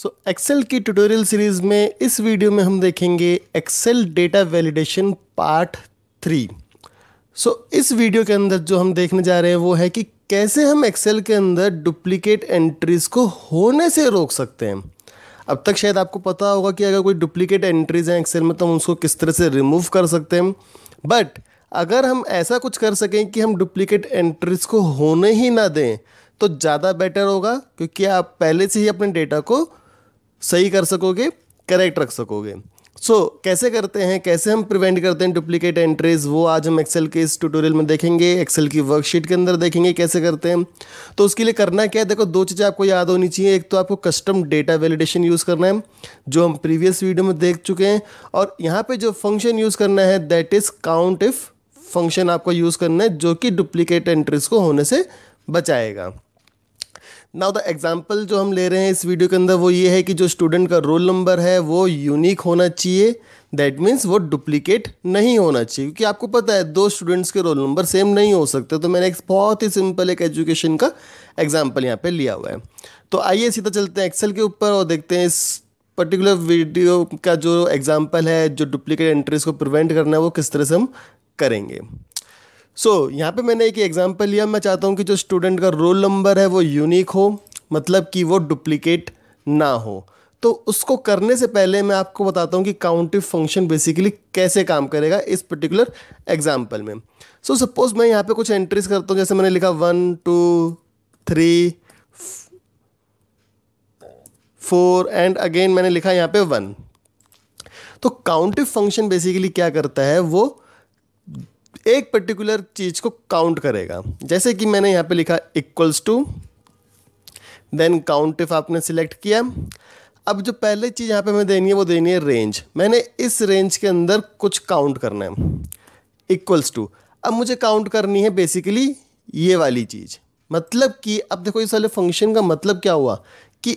सो so, Excel की tutorial series में इस वीडियो में हम देखेंगे Excel data validation part three so इस वीडियो के अंदर जो हम देखने जा रहे हैं वो है कि कैसे हम एक्सेल के अंदर डुप्लीकेट एंट्रीज़ को होने से रोक सकते हैं अब तक शायद आपको पता होगा कि अगर कोई डुप्लीकेट एंट्रीज़ हैं एक्सेल में तो हम उसको किस तरह से रिमूव कर सकते हैं बट अगर हम ऐसा कुछ कर सकें कि हम डुप्लीकेट एंट्रीज़ को होने ही ना दें तो ज़्यादा बेटर होगा क्योंकि आप पहले से ही अपने डेटा को सही कर सकोगे करेक्ट रख सकोगे सो so, कैसे करते हैं कैसे हम प्रिवेंट करते हैं डुप्लीकेट एंट्रीज वो आज हम एक्सेल के इस ट्यूटोरियल में देखेंगे एक्सेल की वर्कशीट के अंदर देखेंगे कैसे करते हैं तो उसके लिए करना क्या है देखो दो चीज़ें आपको याद होनी चाहिए एक तो आपको कस्टम डेटा वैलिडेशन यूज़ करना है जो हम प्रीवियस वीडियो में देख चुके हैं और यहाँ पर जो फंक्शन यूज़ करना है that is count if function आपको यूज़ करना है जो कि डुप्लीकेट एंट्रीज को होने से बचाएगा नाउ द एग्जाम्पल जो हम ले रहे हैं इस वीडियो के अंदर वो ये है कि जो स्टूडेंट का रोल नंबर है वो यूनिक होना चाहिए दैट मीन्स वो डुप्लीकेट नहीं होना चाहिए क्योंकि आपको पता है दो स्टूडेंट्स के रोल नंबर सेम नहीं हो सकते तो मैंने एक बहुत ही सिंपल एक एजुकेशन का एग्जाम्पल यहाँ पे लिया हुआ है तो आइए सीधा चलते हैं एक्सेल के ऊपर और देखते हैं इस पर्टिकुलर वीडियो का जो एग्जाम्पल है जो डुप्लीकेट एंट्रीज को प्रिवेंट करना है वो किस तरह से हम करेंगे सो so, यहाँ पे मैंने एक एग्जांपल लिया मैं चाहता हूँ कि जो स्टूडेंट का रोल नंबर है वो यूनिक हो मतलब कि वो डुप्लीकेट ना हो तो उसको करने से पहले मैं आपको बताता हूँ कि काउंटिव फंक्शन बेसिकली कैसे काम करेगा इस पर्टिकुलर एग्जाम्पल में सो so, सपोज मैं यहाँ पे कुछ एंट्रीज करता हूँ जैसे मैंने लिखा one two three four and again मैंने लिखा यहाँ पे वन तो काउंटिव फंक्शन बेसिकली क्या करता है वो एक पर्टिकुलर चीज़ को काउंट करेगा जैसे कि मैंने यहाँ पे लिखा equals to then count if आपने सिलेक्ट किया अब जो पहले चीज़ यहाँ पे मैं देनी है वो देनी है रेंज मैंने इस रेंज के अंदर कुछ काउंट करना है इक्वल्स टू अब मुझे काउंट करनी है बेसिकली ये वाली चीज़ मतलब कि अब देखो इस वाले फंक्शन का मतलब क्या हुआ कि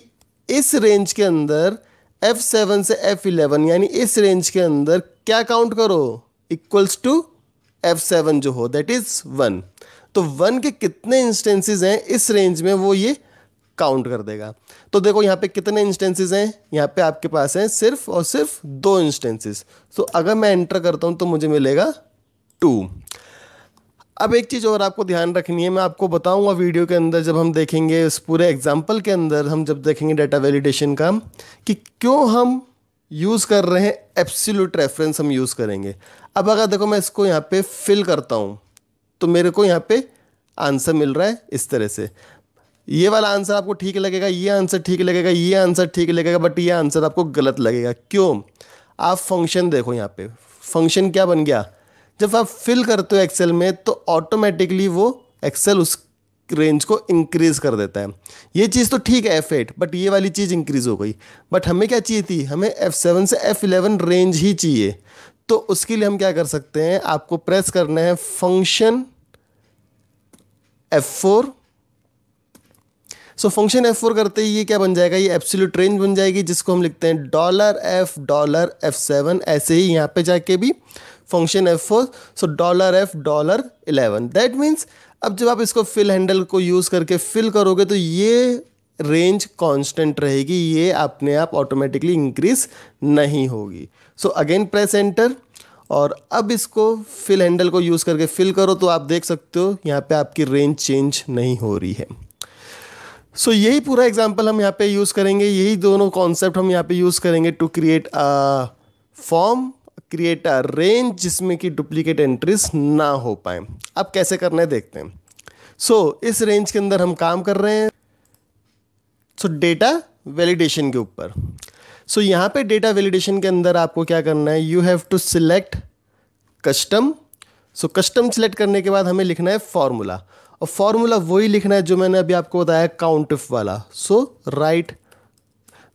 इस रेंज के अंदर F7 से F11 यानी इस रेंज के अंदर क्या काउंट करो इक्वल्स टू एफ सेवन जो हो दैट इज वन तो वन के कितने इंस्टेंसेस हैं इस रेंज में वो ये काउंट कर देगा तो देखो यहाँ पे कितने इंस्टेंसेस हैं यहाँ पे आपके पास हैं सिर्फ और सिर्फ दो इंस्टेंसेस तो अगर मैं एंटर करता हूँ तो मुझे मिलेगा टू अब एक चीज़ और आपको ध्यान रखनी है मैं आपको बताऊंगा वीडियो के अंदर जब हम देखेंगे इस पूरे एग्जाम्पल के अंदर हम जब देखेंगे डाटा वैलिडेशन का कि क्यों हम यूज़ कर रहे हैं एप्सिलूट रेफरेंस हम यूज़ करेंगे अब अगर देखो मैं इसको यहाँ पे फिल करता हूँ तो मेरे को यहाँ पे आंसर मिल रहा है इस तरह से ये वाला आंसर आपको ठीक लगेगा ये आंसर ठीक लगेगा ये आंसर ठीक लगेगा बट ये आंसर आपको गलत लगेगा क्यों आप फंक्शन देखो यहाँ पे फंक्शन क्या बन गया जब आप फिल करते हो एक्सेल में तो ऑटोमेटिकली वो एक्सेल उस रेंज को इंक्रीज़ कर देता है ये चीज़ तो ठीक है एफ एट बट ये वाली चीज़ इंक्रीज़ हो गई बट हमें क्या चाहिए थी हमें एफ़ सेवन से एफ़ इलेवन रेंज ही चाहिए तो उसके लिए हम क्या कर सकते हैं आपको प्रेस करना है function F four so function F four करते ही ये क्या बन जाएगा ये एप्सिल्यूट रेंज बन जाएगी जिसको हम लिखते हैं dollar F dollar F seven ऐसे ही यहाँ पे जाके भी function F four so dollar F dollar eleven that means अब जब आप इसको फिल हैंडल को यूज़ करके फिल करोगे तो ये रेंज कांस्टेंट रहेगी ये अपने आप ऑटोमेटिकली इंक्रीज नहीं होगी सो अगेन प्रेस एंटर और अब इसको फिल हैंडल को यूज़ करके फिल करो तो आप देख सकते हो यहाँ पे आपकी रेंज चेंज नहीं हो रही है सो so, यही पूरा एग्जाम्पल हम यहाँ पे यूज़ करेंगे यही दोनों कॉन्सेप्ट हम यहाँ पे यूज़ करेंगे to create a form create a range जिसमें कि डुप्लीकेट एंट्रीज ना हो पाए अब कैसे करना है देखते हैं सो so, इस रेंज के अंदर हम काम कर रहे हैं सो डेटा वैलिडेशन के ऊपर सो so, यहाँ पे डेटा वैलिडेशन के अंदर आपको क्या करना है you have to select custom so custom select करने के बाद हमें लिखना है फॉर्मूला और फॉर्मूला वही लिखना है जो मैंने अभी आपको बताया काउंटिफ वाला so right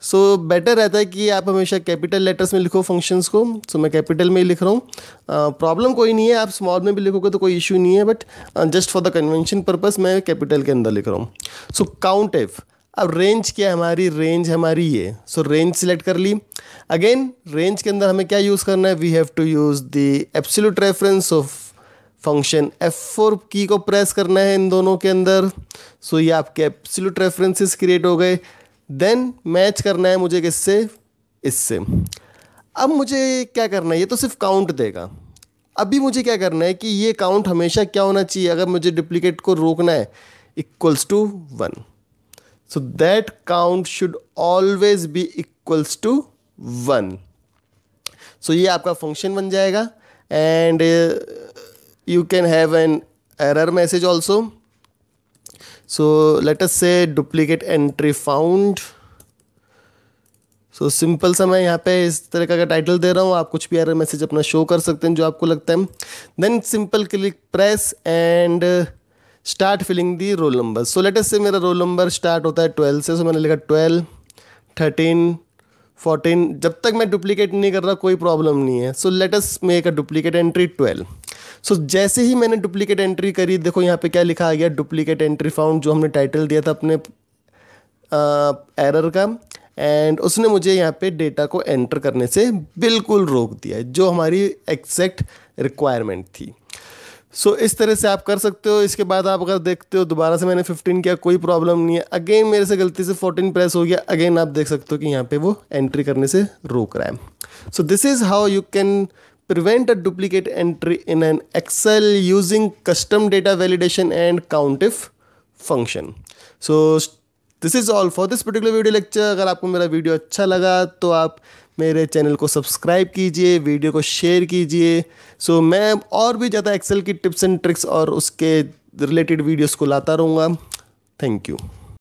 so so, better रहता है कि आप हमेशा कैपिटल लेटर्स में लिखो फंक्शंस को सो so, मैं कैपिटल में ही लिख रहा हूँ प्रॉब्लम कोई नहीं है आप स्मॉल में भी लिखोगे तो कोई इशू नहीं है but just for the convention purpose मैं कैपिटल के अंदर लिख रहा हूँ सो काउंट एफ अब रेंज क्या है हमारी रेंज हमारी ये सो रेंज सिलेक्ट कर ली अगेन रेंज के अंदर हमें क्या यूज़ करना है we have to use the absolute reference of function F four key को प्रेस करना है इन दोनों के अंदर सो so, ये आपके एब्सोल्यूट रेफरेंसेस क्रिएट हो गए देन मैच करना है मुझे किससे इससे अब मुझे क्या करना है ये तो सिर्फ काउंट देगा अभी मुझे क्या करना है कि ये काउंट हमेशा क्या होना चाहिए अगर मुझे डुप्लीकेट को रोकना है equals to one so that count should always be equals to one so ये आपका फंक्शन बन जाएगा and you can have an error message also so let us say duplicate entry found so so, simple सा मैं यहाँ पे इस तरह का टाइटल दे रहा हूँ आप कुछ भी एरर मैसेज अपना शो कर सकते हैं जो आपको लगता है then simple click press and start filling the roll number so let's just से मेरा रोल नंबर स्टार्ट होता है ट्वेल्व से सो so, मैंने लिखा ट्वेल्व थर्टीन फोर्टीन जब तक मैं डुप्लीकेट नहीं कर रहा कोई प्रॉब्लम नहीं है so let's just make a duplicate entry twelve so so, जैसे ही मैंने डुप्लीकेट एंट्री करी देखो यहाँ पे क्या लिखा आ गया डुप्लीकेट एंट्री फाउंड जो हमने टाइटल दिया था अपने एरर का एंड उसने मुझे यहाँ पे डेटा को एंटर करने से बिल्कुल रोक दिया जो हमारी एक्जैक्ट रिक्वायरमेंट थी सो so, इस तरह से आप कर सकते हो इसके बाद आप अगर देखते हो दोबारा से मैंने 15 किया कोई प्रॉब्लम नहीं है अगेन मेरे से गलती से 14 प्रेस हो गया अगेन आप देख सकते हो कि यहाँ पे वो एंट्री करने से रोक रहा है so this is how you can prevent a duplicate entry in an Excel using custom data validation and COUNTIF function. So this is all for this particular video lecture अगर आपको मेरा video अच्छा लगा तो आप मेरे चैनल को subscribe कीजिए वीडियो को शेयर कीजिए सो so, मैं और भी ज़्यादा एक्सेल की टिप्स एंड ट्रिक्स और उसके रिलेटेड वीडियोस को लाता रहूँगा थैंक यू